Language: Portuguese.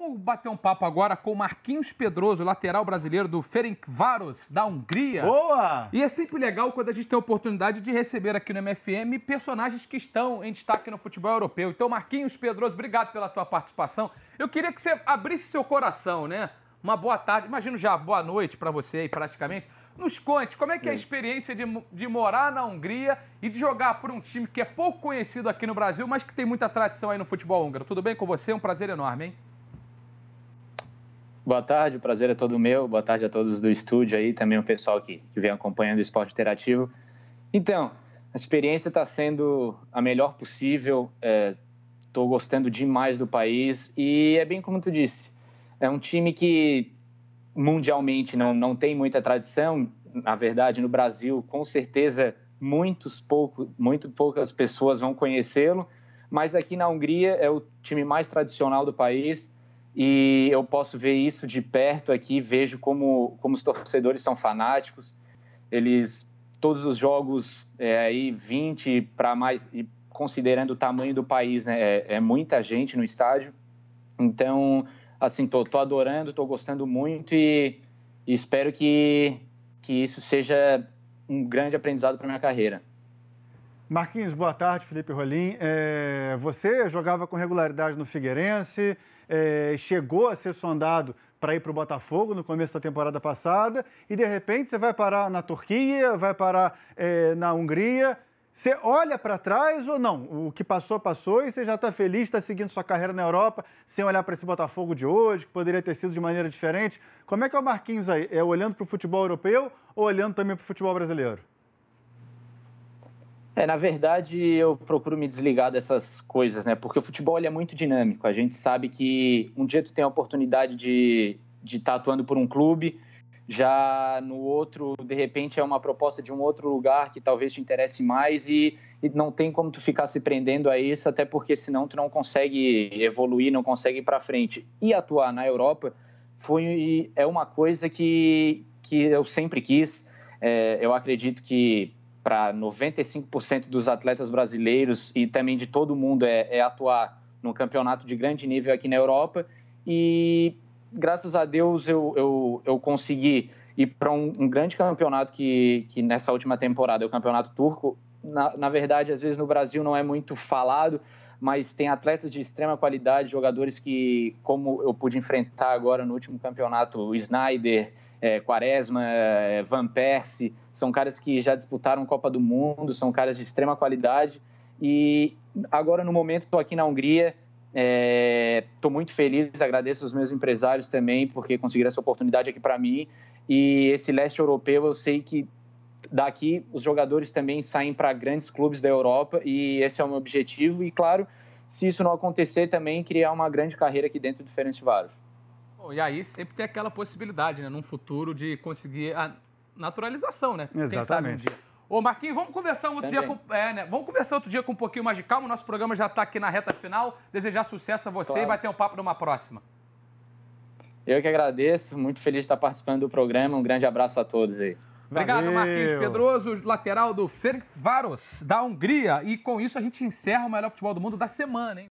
Vamos bater um papo agora com Marquinhos Pedroso, lateral brasileiro do Ferencváros, da Hungria. Boa! E é sempre legal quando a gente tem a oportunidade de receber aqui no MFM personagens que estão em destaque no futebol europeu. Então, Marquinhos Pedroso, obrigado pela tua participação. Eu queria que você abrisse seu coração, né? Uma boa tarde, imagino já boa noite para você aí praticamente. Nos conte, como é que é a experiência de, de morar na Hungria e de jogar por um time que é pouco conhecido aqui no Brasil, mas que tem muita tradição aí no futebol húngaro. Tudo bem com você? É um prazer enorme, hein? Boa tarde, o prazer é todo meu. Boa tarde a todos do estúdio aí, também o pessoal que, que vem acompanhando o esporte interativo. Então, a experiência está sendo a melhor possível. Estou é, gostando demais do país e é bem como tu disse. É um time que mundialmente não, não tem muita tradição. Na verdade, no Brasil, com certeza, muitos pouco, muito poucas pessoas vão conhecê-lo. Mas aqui na Hungria é o time mais tradicional do país e eu posso ver isso de perto aqui, vejo como, como os torcedores são fanáticos. Eles, todos os jogos, é, aí 20 para mais, e considerando o tamanho do país, né, é, é muita gente no estádio. Então, assim, tô, tô adorando, tô gostando muito e, e espero que, que isso seja um grande aprendizado para minha carreira. Marquinhos, boa tarde. Felipe Rolim. É, você jogava com regularidade no Figueirense, é, chegou a ser sondado para ir para o Botafogo no começo da temporada passada e, de repente, você vai parar na Turquia, vai parar é, na Hungria. Você olha para trás ou não? O que passou, passou e você já está feliz, está seguindo sua carreira na Europa, sem olhar para esse Botafogo de hoje, que poderia ter sido de maneira diferente. Como é que é o Marquinhos aí? É olhando para o futebol europeu ou olhando também para o futebol brasileiro? É, na verdade, eu procuro me desligar dessas coisas, né? Porque o futebol é muito dinâmico. A gente sabe que um dia tu tem a oportunidade de estar de tá atuando por um clube, já no outro, de repente, é uma proposta de um outro lugar que talvez te interesse mais e, e não tem como tu ficar se prendendo a isso, até porque senão tu não consegue evoluir, não consegue ir para frente. E atuar na Europa foi é uma coisa que, que eu sempre quis. É, eu acredito que para 95% dos atletas brasileiros e também de todo mundo é, é atuar num campeonato de grande nível aqui na Europa. E graças a Deus eu, eu, eu consegui ir para um, um, grande campeonato que, que nessa última temporada é o Campeonato Turco. Na, na verdade, às vezes no Brasil não é muito falado, mas tem atletas de extrema qualidade, jogadores que, como eu pude enfrentar agora no último campeonato, o Snyder, é, Quaresma, é, Van Persie, são caras que já disputaram Copa do Mundo, são caras de extrema qualidade. E agora, no momento, estou aqui na Hungria, estou é, muito feliz, agradeço aos meus empresários também, porque conseguiram essa oportunidade aqui para mim. E esse leste europeu, eu sei que daqui os jogadores também saem para grandes clubes da Europa, e esse é o meu objetivo. E claro, se isso não acontecer, também criar uma grande carreira aqui dentro do Ferencváros. Bom, e aí sempre tem aquela possibilidade, né, num futuro, de conseguir a naturalização, né? Exatamente. Ô, Marquinhos, vamos conversar um outro Também. dia com. É, né? Vamos conversar outro dia com um pouquinho mais de calma. Nosso programa já está aqui na reta final. Desejar sucesso a você claro. e ter um papo numa próxima. Eu que agradeço, muito feliz de estar participando do programa. Um grande abraço a todos aí. Obrigado, Valeu. Marquinhos Pedroso, lateral do Ferencváros, da Hungria. E com isso a gente encerra o melhor futebol do mundo da semana, hein?